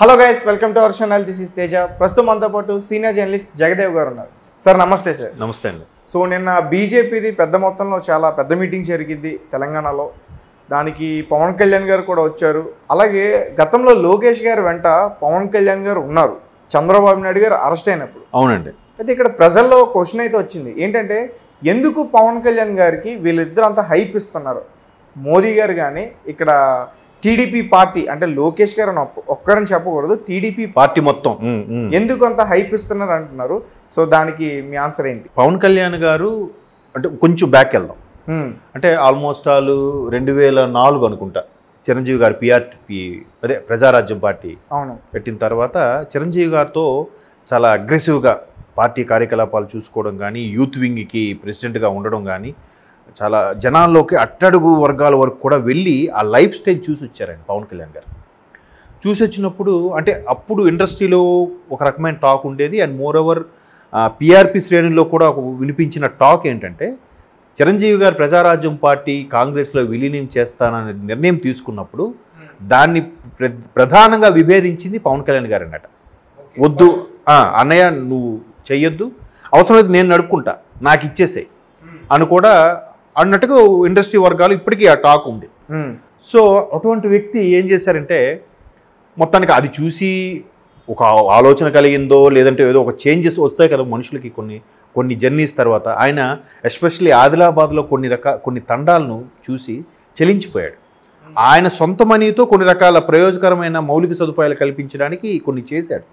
Hello guys welcome to our channel this is Teja ప్రస్తుతం మనతో పాటు సీనియర్ జర్నలిస్ట్ జగదేవ్ గారు ఉన్నారు సార్ నమస్తే సార్ నమస్తే అండి సో నిన్న బీజేపీది పెద్ద మొత్తంలో చాలా పెద్ద మీటింగ్ జరిగింది తెలంగాణలో దానికి పవన్ కళ్యాణ్ గారు కూడా వచ్చారు అలాగే గతంలో లోకేష్ గారు వెంట పవన్ కళ్యాణ్ గారు ఉన్నారు చంద్రబాబు నాయుడు గారు అరెస్ట్ అయినప్పుడు అవునండి అయితే ఇక్కడ ప్రజల్లో క్వశ్చన్ అయితే వచ్చింది ఏంటంటే ఎందుకు పవన్ కళ్యాణ్ గారికి వీళ్ళిద్దరూ అంత హైప్ ఇస్తున్నారు మోదీ గారు కానీ ఇక్కడ టీడీపీ పార్టీ అంటే లోకేష్ గారు ఒక్కరని చెప్పకూడదు టీడీపీ పార్టీ మొత్తం ఎందుకు అంత హైప్ ఇస్తున్నారు అంటున్నారు సో దానికి మీ ఆన్సర్ ఏంటి పవన్ కళ్యాణ్ గారు అంటే కొంచెం బ్యాక్ వెళ్దాం అంటే ఆల్మోస్ట్ ఆల్ రెండు వేల నాలుగు అనుకుంటా చిరంజీవి గారు పిఆర్పి అదే ప్రజారాజ్యం పార్టీ అవును పెట్టిన తర్వాత చిరంజీవి గారితో చాలా అగ్రెసివ్గా పార్టీ కార్యకలాపాలు చూసుకోవడం కానీ యూత్ వింగ్కి ప్రెసిడెంట్గా ఉండడం కానీ చాలా జనాల్లోకి అట్టడుగు వర్గాల వరకు కూడా వెళ్ళి ఆ లైఫ్ స్టైల్ చూసి వచ్చారండి పవన్ కళ్యాణ్ గారు చూసి వచ్చినప్పుడు అంటే అప్పుడు ఇండస్ట్రీలో ఒక రకమైన టాక్ ఉండేది అండ్ మోర్ ఓవర్ పిఆర్పి శ్రేణుల్లో కూడా వినిపించిన టాక్ ఏంటంటే చిరంజీవి గారు ప్రజారాజ్యం పార్టీ కాంగ్రెస్లో విలీనం చేస్తానని నిర్ణయం తీసుకున్నప్పుడు దాన్ని ప్రధానంగా విభేదించింది పవన్ కళ్యాణ్ గారు అన్నట వద్దు అన్నయ్య నువ్వు చెయ్యొద్దు అవసరమైతే నేను నడుపుకుంటా నాకు ఇచ్చేసే hmm. అని కూడా అన్నట్టుగా ఇండస్ట్రీ వర్గాలు ఇప్పటికీ ఆ టాక్ ఉంది సో అటువంటి వ్యక్తి ఏం చేశారంటే మొత్తానికి అది చూసి ఒక ఆలోచన కలిగిందో లేదంటే ఏదో ఒక చేంజెస్ వస్తాయి కదా మనుషులకి కొన్ని కొన్ని జర్నీస్ తర్వాత ఆయన ఎస్పెషల్లీ ఆదిలాబాద్లో కొన్ని రకాల కొన్ని తండాలను చూసి చెలించిపోయాడు ఆయన సొంత మనీతో కొన్ని రకాల ప్రయోజకరమైన మౌలిక సదుపాయాలు కల్పించడానికి కొన్ని చేశాడు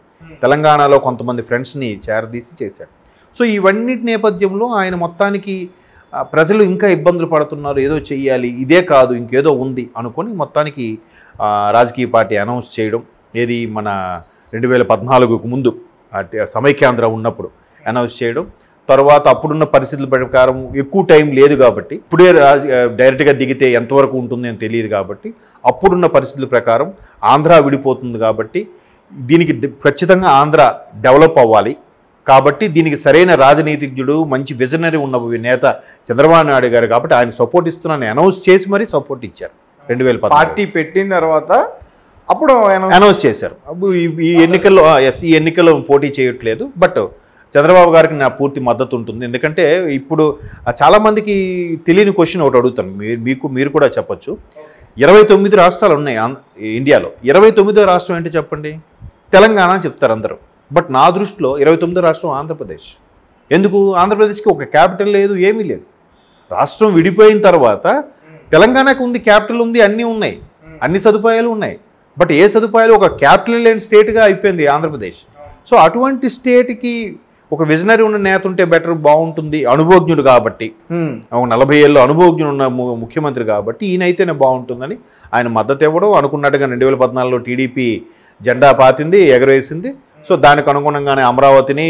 తెలంగాణలో కొంతమంది ఫ్రెండ్స్ని చేరదీసి చేశాడు సో ఇవన్నిటి నేపథ్యంలో ఆయన మొత్తానికి ప్రజలు ఇంకా ఇబ్బందులు పడుతున్నారు ఏదో చెయ్యాలి ఇదే కాదు ఇంకేదో ఉంది అనుకొని మొత్తానికి రాజకీయ పార్టీ అనౌన్స్ చేయడం ఏది మన రెండు వేల పద్నాలుగుకు ముందు సమైక్యాంధ్ర ఉన్నప్పుడు అనౌన్స్ చేయడం తర్వాత అప్పుడున్న పరిస్థితుల ప్రకారం ఎక్కువ టైం లేదు కాబట్టి ఇప్పుడే డైరెక్ట్గా దిగితే ఎంతవరకు ఉంటుంది అని తెలియదు కాబట్టి అప్పుడున్న పరిస్థితుల ప్రకారం ఆంధ్ర విడిపోతుంది కాబట్టి దీనికి ఖచ్చితంగా ఆంధ్ర డెవలప్ అవ్వాలి కాబట్టి దీనికి సరైన రాజనీతిజ్ఞుడు మంచి విజనరీ ఉన్న నేత చంద్రబాబు నాయుడు గారు కాబట్టి ఆయన సపోర్ట్ ఇస్తున్నాను అనౌన్స్ చేసి మరీ సపోర్ట్ ఇచ్చారు రెండు వేల పార్టీ పెట్టిన తర్వాత అప్పుడు అనౌన్స్ చేశారు ఈ ఎన్నికల్లో ఎస్ ఈ ఎన్నికల్లో పోటీ చేయట్లేదు బట్ చంద్రబాబు గారికి నా పూర్తి మద్దతు ఉంటుంది ఎందుకంటే ఇప్పుడు చాలామందికి తెలియని క్వశ్చన్ ఒకటి అడుగుతాను మీకు మీరు కూడా చెప్పచ్చు ఇరవై తొమ్మిది రాష్ట్రాలు ఉన్నాయి ఇండియాలో ఇరవై తొమ్మిదో రాష్ట్రం ఏంటి చెప్పండి తెలంగాణ చెప్తారు అందరూ బట్ నా దృష్టిలో ఇరవై తొమ్మిదో రాష్ట్రం ఆంధ్రప్రదేశ్ ఎందుకు ఆంధ్రప్రదేశ్కి ఒక క్యాపిటల్ లేదు ఏమీ లేదు రాష్ట్రం విడిపోయిన తర్వాత తెలంగాణకు ఉంది క్యాపిటల్ ఉంది అన్నీ ఉన్నాయి అన్ని సదుపాయాలు ఉన్నాయి బట్ ఏ సదుపాయాలు ఒక క్యాపిటల్ లేని స్టేట్గా అయిపోయింది ఆంధ్రప్రదేశ్ సో అటువంటి స్టేట్కి ఒక విజనరీ ఉన్న నేత ఉంటే బెటర్ బాగుంటుంది అనుభోజ్ఞుడు కాబట్టి ఒక నలభై ఏళ్ళు అనుభోజ్ఞుడు ఉన్న ముఖ్యమంత్రి కాబట్టి ఈయనైతేనే బాగుంటుందని ఆయన మద్దతు ఇవ్వడం అనుకున్నట్టుగా రెండు వేల పద్నాలుగులో టీడీపీ జెండా పాతింది ఎగరేసింది సో దానికి అనుగుణంగానే అమరావతిని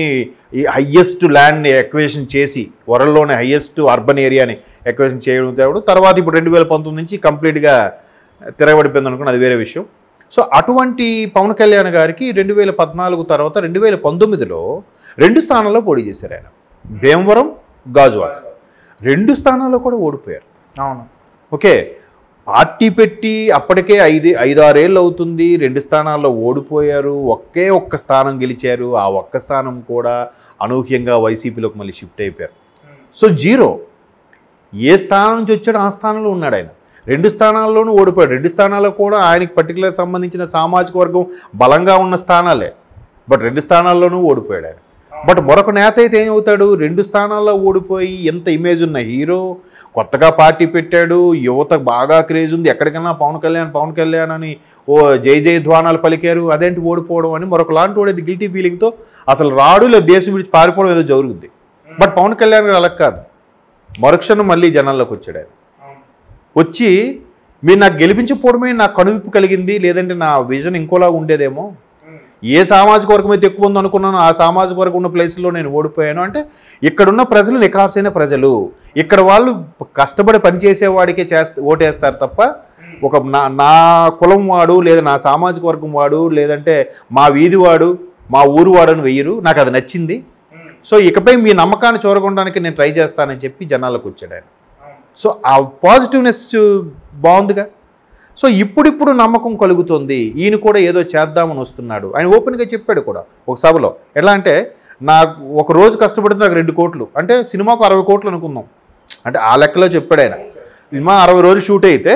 ఈ హయ్యెస్ట్ ల్యాండ్ని ఎక్వేషన్ చేసి వరల్డ్లోనే హయ్యెస్ట్ అర్బన్ ఏరియాని ఎక్వేషన్ చేయడం తేవడు తర్వాత ఇప్పుడు రెండు వేల పంతొమ్మిది నుంచి కంప్లీట్గా తిరగబడిపోయింది అనుకోండి అది వేరే విషయం సో అటువంటి పవన్ కళ్యాణ్ గారికి రెండు వేల పద్నాలుగు తర్వాత రెండు వేల పంతొమ్మిదిలో రెండు స్థానాల్లో పోటీ చేశారు ఆయన భీమవరం గాజువాక్ రెండు స్థానాల్లో కూడా ఓడిపోయారు అవును ఓకే పార్టీ పెట్టి అప్పటికే ఐదు ఐదారేళ్ళు అవుతుంది రెండు స్థానాల్లో ఓడిపోయారు ఒకే ఒక్క స్థానం గెలిచారు ఆ ఒక్క స్థానం కూడా అనూహ్యంగా వైసీపీలోకి మళ్ళీ షిఫ్ట్ అయిపోయారు సో జీరో ఏ స్థానం నుంచి వచ్చాడో ఆ స్థానంలో ఉన్నాడు ఆయన రెండు స్థానాల్లోనూ ఓడిపోయాడు రెండు స్థానాల్లో కూడా ఆయనకి పర్టికులర్ సంబంధించిన సామాజిక వర్గం బలంగా ఉన్న స్థానాలే బట్ రెండు స్థానాల్లోనూ ఓడిపోయాడు ఆయన బట్ మరొక నేత అయితే ఏమవుతాడు రెండు స్థానాల్లో ఓడిపోయి ఎంత ఇమేజ్ ఉన్న హీరో కొత్తగా పార్టీ పెట్టాడు యువత బాగా క్రేజ్ ఉంది ఎక్కడికైనా పవన్ కళ్యాణ్ పవన్ కళ్యాణ్ అని ఓ జై జయ ధ్వానాలు పలికారు అదేంటి ఓడిపోవడం అని మరొక లాంటి ఓడేది గిల్టీ ఫీలింగ్తో అసలు రాడు లేదు దేశం విడిచి పారిపోవడం ఏదో జరుగుద్ది బట్ పవన్ కళ్యాణ్ గారు అలా కాదు మరుక్షణం మళ్ళీ జనాల్లోకి వచ్చాడు ఆయన వచ్చి మీరు నాకు గెలిపించకపోవడమే నాకు కనువిప్పు కలిగింది లేదంటే నా విజన్ ఇంకోలా ఉండేదేమో ఏ సామాజిక వర్గం అయితే ఎక్కువ ఉందో అనుకున్నాను ఆ సామాజిక వర్గం ఉన్న ప్లేస్లో నేను ఓడిపోయాను అంటే ఇక్కడున్న ప్రజలు నికాసైన ప్రజలు ఇక్కడ వాళ్ళు కష్టపడి పనిచేసేవాడికే చేస్త ఓటేస్తారు తప్ప ఒక నా నా కులం వాడు లేదా నా సామాజిక వర్గం వాడు లేదంటే మా వీధి వాడు మా ఊరు వాడు అని వెయ్యరు నాకు అది నచ్చింది సో ఇకపై మీ నమ్మకాన్ని చూరగొనడానికి నేను ట్రై చేస్తానని చెప్పి జనాలకు వచ్చాడు ఆయన సో ఆ పాజిటివ్నెస్ బాగుందిగా సో ఇప్పుడిప్పుడు నమ్మకం కలుగుతుంది ఈయన కూడా ఏదో చేద్దామని వస్తున్నాడు ఆయన ఓపెన్గా చెప్పాడు కూడా ఒక సభలో ఎలా అంటే నాకు ఒక రోజు కష్టపడితే నాకు రెండు కోట్లు అంటే సినిమాకు అరవై కోట్లు అనుకుందాం అంటే ఆ లెక్కలో చెప్పాడు ఆయన సినిమా అరవై రోజులు షూట్ అయితే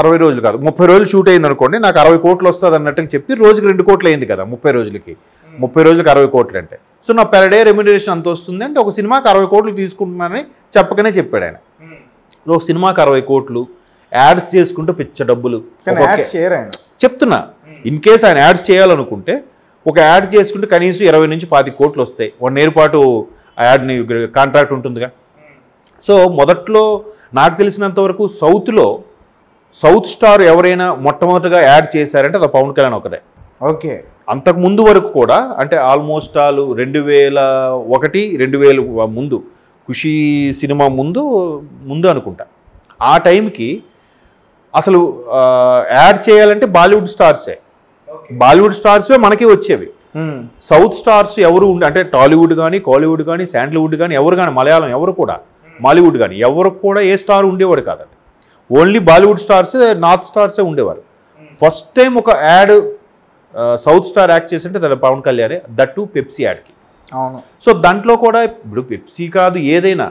అరవై రోజులు కాదు ముప్పై రోజులు షూట్ అయింది అనుకోండి నాకు అరవై కోట్లు వస్తుంది అన్నట్టుగా చెప్పి రోజుకి రెండు కోట్లు అయింది కదా ముప్పై రోజులకి ముప్పై రోజులకి అరవై కోట్లు అంటే సో నా పెర్ డే రెమ్యునరేషన్ అంత వస్తుంది అంటే ఒక సినిమాకి అరవై కోట్లు తీసుకుంటున్నానని చెప్పకనే చెప్పాడు ఆయన ఒక సినిమాకి అరవై కోట్లు యాడ్స్ చేసుకుంటూ పిచ్చ డబ్బులు చెప్తున్నా ఇన్ కేస్ ఆయన యాడ్స్ చేయాలనుకుంటే ఒక యాడ్ చేసుకుంటే కనీసం ఇరవై నుంచి పాతి కోట్లు వస్తాయి వన్ ఇయర్ పాటు ఆ యాడ్ని కాంట్రాక్ట్ ఉంటుందిగా సో మొదట్లో నాకు తెలిసినంత వరకు సౌత్లో సౌత్ స్టార్ ఎవరైనా మొట్టమొదటిగా యాడ్ చేశారంటే అది పవన్ కళ్యాణ్ ఒకదే ఓకే అంతకు ముందు వరకు కూడా అంటే ఆల్మోస్ట్ ఆల్ రెండు వేల ఒకటి రెండు వేల ముందు ఖుషీ సినిమా ముందు ముందు అనుకుంటా ఆ టైంకి అసలు యాడ్ చేయాలంటే బాలీవుడ్ స్టార్సే బాలీవుడ్ స్టార్స్వే మనకి వచ్చేవి సౌత్ స్టార్స్ ఎవరు ఉండే అంటే టాలీవుడ్ కానీ కాలీవుడ్ కానీ శాండల్వుడ్ కానీ ఎవరు కానీ మలయాళం ఎవరు కూడా మాలీవుడ్ కానీ ఎవరు కూడా ఏ స్టార్ ఉండేవాడు కాదండి ఓన్లీ బాలీవుడ్ స్టార్స్ నార్త్ స్టార్సే ఉండేవారు ఫస్ట్ టైం ఒక యాడ్ సౌత్ స్టార్ యాక్ట్ చేసింటే దాని పవన్ కళ్యాణ్ దట్టు పెప్సీ యాడ్కి అవును సో దాంట్లో కూడా ఇప్పుడు పెప్సీ కాదు ఏదైనా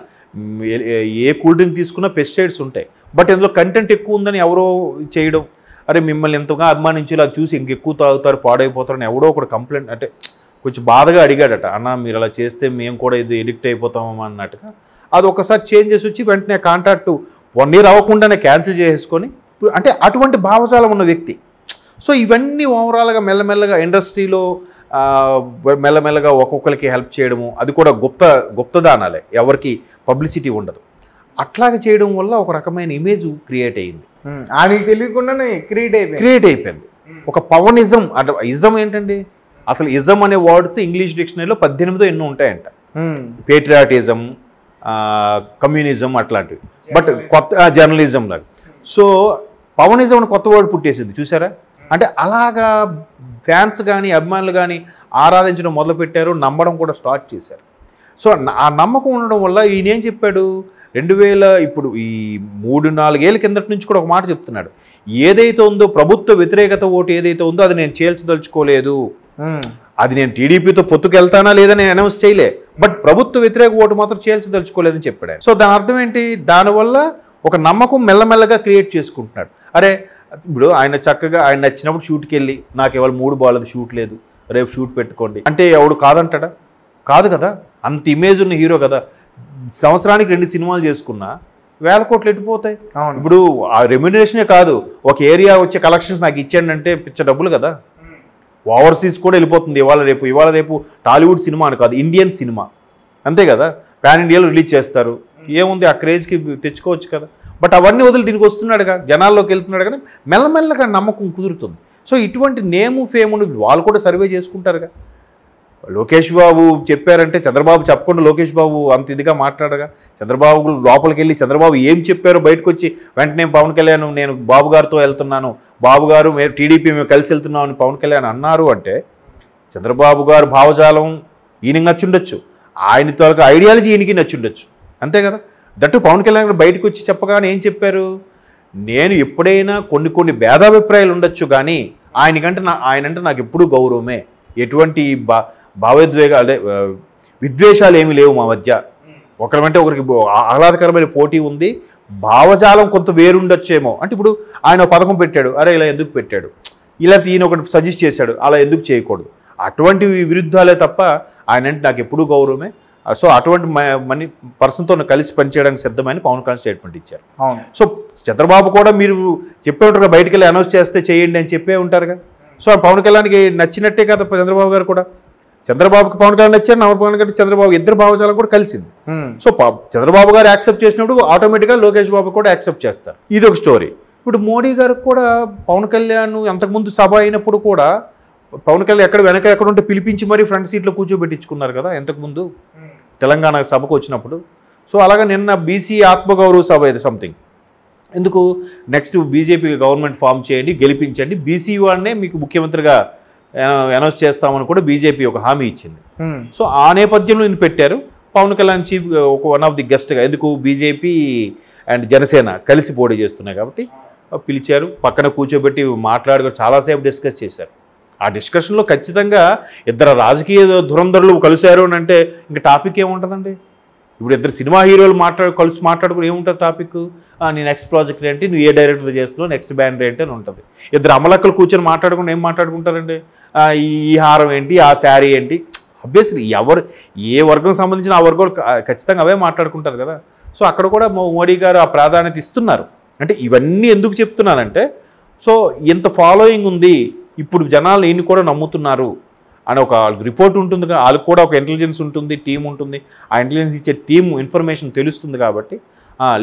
ఏ కూల్ డ్రింక్ తీసుకున్నా పెస్టిసైడ్స్ ఉంటాయి బట్ ఇందులో కంటెంట్ ఎక్కువ ఉందని ఎవరో చేయడం అరే మిమ్మల్ని ఎంతగా అభిమానించి ఇలా చూసి ఇంకెక్కువ తాగుతారు పాడైపోతారని ఎవడో ఒకటి కంప్లైంట్ అంటే కొంచెం బాధగా అడిగాడట అన్న మీరు అలా చేస్తే మేము కూడా ఇది ఎడిక్ట్ అయిపోతామా అన్నట్టుగా అది ఒకసారి చేంజెస్ వచ్చి వెంటనే కాంటాక్ట్ వన్ ఇయర్ అవ్వకుండానే క్యాన్సిల్ చేసుకొని అంటే అటువంటి భావజాలం ఉన్న వ్యక్తి సో ఇవన్నీ ఓవరాల్గా మెల్లమెల్లగా ఇండస్ట్రీలో మెల్లమెల్లగా ఒక్కొక్కరికి హెల్ప్ చేయడము అది కూడా గుప్త గుప్తదానాలే ఎవరికి పబ్లిసిటీ ఉండదు అట్లాగ చేయడం వల్ల ఒక రకమైన ఇమేజ్ క్రియేట్ అయింది ఆయనకి తెలియకుండానే క్రియేట్ అయిపోయింది క్రియేట్ అయిపోయింది ఒక పవనిజం అంటే ఇజం ఏంటండి అసలు ఇజం అనే వర్డ్స్ ఇంగ్లీష్ డిక్షనరీలో పద్దెనిమిదో ఎన్నో ఉంటాయంట పేట్రియాటిజం కమ్యూనిజం అట్లాంటివి బట్ కొత్త జర్నలిజం లాగా సో పవనిజం అని కొత్త వర్డ్ పుట్టేసింది చూసారా అంటే అలాగా ఫ్యాన్స్ కానీ అభిమానులు కానీ ఆరాధించడం మొదలుపెట్టారు నమ్మడం కూడా స్టార్ట్ చేశారు సో ఆ నమ్మకం ఉండడం వల్ల ఈయన ఏం చెప్పాడు రెండు వేల ఇప్పుడు ఈ మూడు నాలుగేళ్ల కిందటి నుంచి కూడా ఒక మాట చెప్తున్నాడు ఏదైతే ఉందో ప్రభుత్వ వ్యతిరేకత ఓటు ఏదైతే ఉందో అది నేను చేల్చదలుచుకోలేదు అది నేను టీడీపీతో పొత్తుకెళ్తానా లేదని అనౌన్స్ చేయలే బట్ ప్రభుత్వ వ్యతిరేక ఓటు మాత్రం చేల్చదలుచుకోలేదని చెప్పాడు సో దాని అర్థం ఏంటి దానివల్ల ఒక నమ్మకం మెల్లమెల్లగా క్రియేట్ చేసుకుంటున్నాడు అరే ఇప్పుడు ఆయన చక్కగా ఆయన నచ్చినప్పుడు షూట్కి వెళ్ళి నాకు ఇవాళ మూడు బాగాలేదు షూట్ లేదు రేపు షూట్ పెట్టుకోండి అంటే ఎవడు కాదంటాడా కాదు కదా అంత ఇమేజ్ ఉన్న హీరో కదా సంవత్సరానికి రెండు సినిమాలు చేసుకున్నా వేల కోట్లు ఎట్టిపోతాయి ఇప్పుడు ఆ రెమ్యునరేషనే కాదు ఒక ఏరియా వచ్చే కలెక్షన్స్ నాకు ఇచ్చేయండి అంటే పిచ్చ డబ్బులు కదా ఓవర్సీస్ కూడా వెళ్ళిపోతుంది ఇవాళ రేపు ఇవాళ రేపు టాలీవుడ్ సినిమా అని కాదు ఇండియన్ సినిమా అంతే కదా పాన్ ఇండియాలో రిలీజ్ చేస్తారు ఏముంది ఆ క్రేజ్కి తెచ్చుకోవచ్చు కదా బట్ అవన్నీ వదిలి దీనికి వస్తున్నాడుగా జనాల్లోకి వెళ్తున్నాడు కానీ మెల్లమెల్లగా నమ్మకం కుదురుతుంది సో ఇటువంటి నేము ఫేమును వాళ్ళు కూడా సర్వే చేసుకుంటారుగా లోకేష్ బాబు చెప్పారంటే చంద్రబాబు చెప్పకుండా లోకేష్ బాబు అంత ఇదిగా మాట్లాడగా చంద్రబాబు లోపలికి వెళ్ళి చంద్రబాబు ఏం చెప్పారో బయటకు వచ్చి వెంటనే పవన్ కళ్యాణ్ నేను బాబు గారితో వెళ్తున్నాను బాబు గారు మేము టీడీపీ మేము కలిసి వెళ్తున్నాం అని పవన్ కళ్యాణ్ అన్నారు అంటే చంద్రబాబు గారు భావజాలం ఈయనకి నచ్చుండొచ్చు ఆయన త్వరగా ఐడియాలజీ ఈయనకి నచ్చుండొచ్చు అంతే కదా దట్టు పవన్ కళ్యాణ్ గారు బయటకు వచ్చి చెప్పగానే ఏం చెప్పారు నేను ఎప్పుడైనా కొన్ని కొన్ని భేదాభిప్రాయాలు ఉండొచ్చు కానీ ఆయనకంటే నా ఆయనంటే నాకు ఎప్పుడూ గౌరవమే ఎటువంటి బా భావోద్వేగాలు అంటే విద్వేషాలు ఏమీ లేవు మా మధ్య ఒకరిమంటే ఒకరికి ఆహ్లాదకరమైన పోటీ ఉంది భావజాలం కొంత వేరుండొచ్చేమో అంటే ఇప్పుడు ఆయన పథకం పెట్టాడు అరే ఇలా ఎందుకు పెట్టాడు ఇలా ఈయన ఒకటి సజెస్ట్ చేశాడు అలా ఎందుకు చేయకూడదు అటువంటి విరుద్ధాలే తప్ప ఆయన అంటే నాకు ఎప్పుడూ గౌరవమే సో అటువంటి మనీ పర్సన్తో కలిసి పనిచేయడానికి సిద్ధమని పవన్ కళ్యాణ్ స్టేట్మెంట్ ఇచ్చారు సో చంద్రబాబు కూడా మీరు చెప్పే ఉంటారు బయటకెళ్ళి అనౌన్స్ చేస్తే చేయండి అని చెప్పే ఉంటారుగా సో పవన్ కళ్యాణ్కి నచ్చినట్టే కదా చంద్రబాబు గారు కూడా చంద్రబాబుకి పవన్ కళ్యాణ్ నచ్చారు నవర్ పవన్ కళ్యాణ్ చంద్రబాబు ఇద్దరు భావజాలం కూడా కలిసింది సో చంద్రబాబు గారు యాక్సెప్ట్ చేసినప్పుడు ఆటోమేటిక్గా లోకేష్ బాబు కూడా యాక్సెప్ట్ చేస్తారు ఇది ఒక స్టోరీ ఇప్పుడు మోడీ గారు కూడా పవన్ కళ్యాణ్ ముందు సభ అయినప్పుడు కూడా పవన్ కళ్యాణ్ ఎక్కడ వెనక ఎక్కడ ఉంటే పిలిపించి మరీ ఫ్రంట్ సీట్లో కూర్చోబెట్టించుకున్నారు కదా ఎంతకుముందు తెలంగాణ సభకు వచ్చినప్పుడు సో అలాగే నిన్న బీసీ ఆత్మగౌరవ సభ ఇది సంథింగ్ ఎందుకు నెక్స్ట్ బీజేపీ గవర్నమెంట్ ఫామ్ చేయండి గెలిపించండి బీసీ వాడినే మీకు ముఖ్యమంత్రిగా అనౌన్స్ చేస్తామని కూడా బీజేపీ ఒక హామీ ఇచ్చింది సో ఆ నేపథ్యంలో నేను పెట్టారు పవన్ కళ్యాణ్ చీఫ్ ఒక వన్ ఆఫ్ ది గెస్ట్గా ఎందుకు బీజేపీ అండ్ జనసేన కలిసి పోటీ చేస్తున్నాయి కాబట్టి పిలిచారు పక్కన కూర్చోబెట్టి మాట్లాడుకొని చాలాసేపు డిస్కస్ చేశారు ఆ డిస్కషన్లో ఖచ్చితంగా ఇద్దరు రాజకీయ దురంధరులు కలిశారు అని అంటే ఇంక టాపిక్ ఏముంటుందండి ఇప్పుడు ఇద్దరు సినిమా హీరోలు మాట్లాడు కలిసి మాట్లాడుకుని ఏముంటుంది టాపిక్ నీ నెక్స్ట్ ప్రాజెక్ట్ ఏంటి నువ్వు ఏ డైరెక్టర్ చేస్తున్నావు నెక్స్ట్ బ్యాండ్ ఏంటి అని ఉంటుంది ఇద్దరు అమలక్కలు కూర్చొని మాట్లాడుకుని ఏం మాట్లాడుకుంటారండి ఈ హారం ఏంటి ఆ శారీ ఏంటి అబ్వియస్లీ ఎవరు ఏ వర్గం సంబంధించిన ఆ వర్గం ఖచ్చితంగా అవే మాట్లాడుకుంటారు కదా సో అక్కడ కూడా మోడీ గారు ఆ ప్రాధాన్యత ఇస్తున్నారు అంటే ఇవన్నీ ఎందుకు చెప్తున్నానంటే సో ఇంత ఫాలోయింగ్ ఉంది ఇప్పుడు జనాలు ఈయన కూడా నమ్ముతున్నారు అని ఒక రిపోర్ట్ ఉంటుంది వాళ్ళకి కూడా ఒక ఇంటెలిజెన్స్ ఉంటుంది టీం ఉంటుంది ఆ ఇంటెలిజెన్స్ ఇచ్చే టీం ఇన్ఫర్మేషన్ తెలుస్తుంది కాబట్టి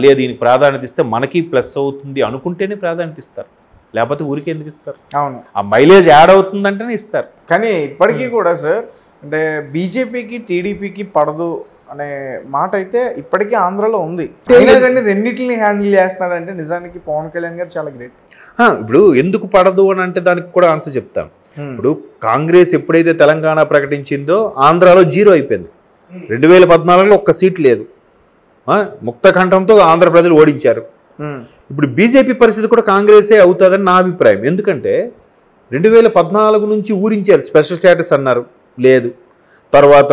లేదు దీనికి ప్రాధాన్యత ఇస్తే మనకి ప్లస్ అవుతుంది అనుకుంటేనే ప్రాధాన్యత ఇస్తారు లేకపోతే ఊరికి ఎందుకు ఇస్తారు అవును ఆ మైలేజ్ యాడ్ అవుతుందంటేనే ఇస్తారు కానీ ఇప్పటికీ hmm. కూడా సార్ అంటే బీజేపీకి టీడీపీకి పడదు అనే మాట అయితే ఇప్పటికీ ఆంధ్రలో ఉంది కానీ రెండింటిని హ్యాండిల్ చేస్తున్నాడంటే నిజానికి పవన్ కళ్యాణ్ గారు చాలా గ్రేట్ ఇప్పుడు ఎందుకు పడదు అని అంటే దానికి కూడా ఆన్సర్ చెప్తాను hmm. ఇప్పుడు కాంగ్రెస్ ఎప్పుడైతే తెలంగాణ ప్రకటించిందో ఆంధ్రాలో జీరో అయిపోయింది hmm. రెండు వేల పద్నాలుగులో ఒక్క సీట్ లేదు ముక్త కంఠంతో ఆంధ్ర ప్రజలు ఓడించారు ఇప్పుడు బీజేపీ పరిస్థితి కూడా కాంగ్రెసే అవుతుందని నా అభిప్రాయం ఎందుకంటే రెండు వేల పద్నాలుగు నుంచి ఊరించారు స్పెషల్ స్టేటస్ అన్నారు లేదు తర్వాత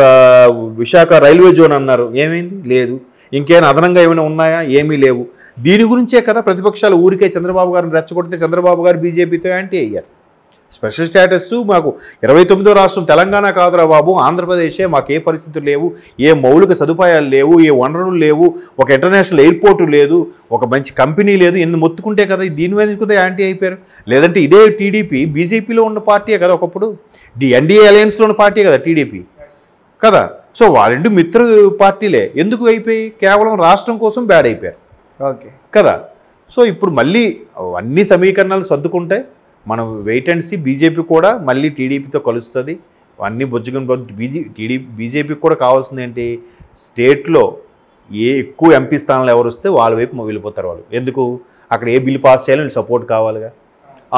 విశాఖ రైల్వే జోన్ అన్నారు ఏమైంది లేదు ఇంకేమైనా అదనంగా ఏమైనా ఉన్నాయా ఏమీ లేవు దీని గురించే కదా ప్రతిపక్షాలు ఊరికే చంద్రబాబు గారిని రెచ్చగొడితే చంద్రబాబు గారు బీజేపీతో యాంటీ అయ్యారు స్పెషల్ స్టేటస్ మాకు ఇరవై తొమ్మిదో రాష్ట్రం తెలంగాణ కాదురా బాబు ఆంధ్రప్రదేశే మాకు ఏ పరిస్థితులు లేవు ఏ మౌలిక సదుపాయాలు లేవు ఏ వనరులు లేవు ఒక ఇంటర్నేషనల్ ఎయిర్పోర్టు లేదు ఒక మంచి కంపెనీ లేదు ఎన్ని మొత్తుకుంటే కదా దీని మీద కొద్దిగా యాంటీ అయిపోయారు లేదంటే ఇదే టీడీపీ బీజేపీలో ఉన్న పార్టీయే కదా ఒకప్పుడు డి ఎన్డీఏ అలయన్స్లో ఉన్న పార్టీయే కదా టీడీపీ కదా సో వాళ్ళు మిత్ర పార్టీలే ఎందుకు అయిపోయి కేవలం రాష్ట్రం కోసం బ్యాడ్ అయిపోయారు ఓకే కదా సో ఇప్పుడు మళ్ళీ అన్ని సమీకరణాలు సర్దుకుంటాయి మనం వెయిట్ అండ్ సీ బీజేపీ కూడా మళ్ళీ టీడీపీతో కలుస్తుంది అన్నీ బుజ్జగన్ బీజే టీడీ బీజేపీకి కూడా కావాల్సింది ఏంటి స్టేట్లో ఏ ఎక్కువ ఎంపీ స్థానాలు ఎవరు వస్తే వాళ్ళ వైపు వెళ్ళిపోతారు వాళ్ళు ఎందుకు అక్కడ ఏ బిల్లు పాస్ చేయాలో సపోర్ట్ కావాలిగా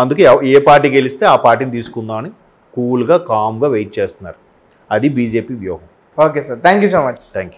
అందుకే ఏ పార్టీ గెలిస్తే ఆ పార్టీని తీసుకుందామని కూల్గా కామ్గా వెయిట్ చేస్తున్నారు అది బీజేపీ వ్యూహం okay sir thank so much thank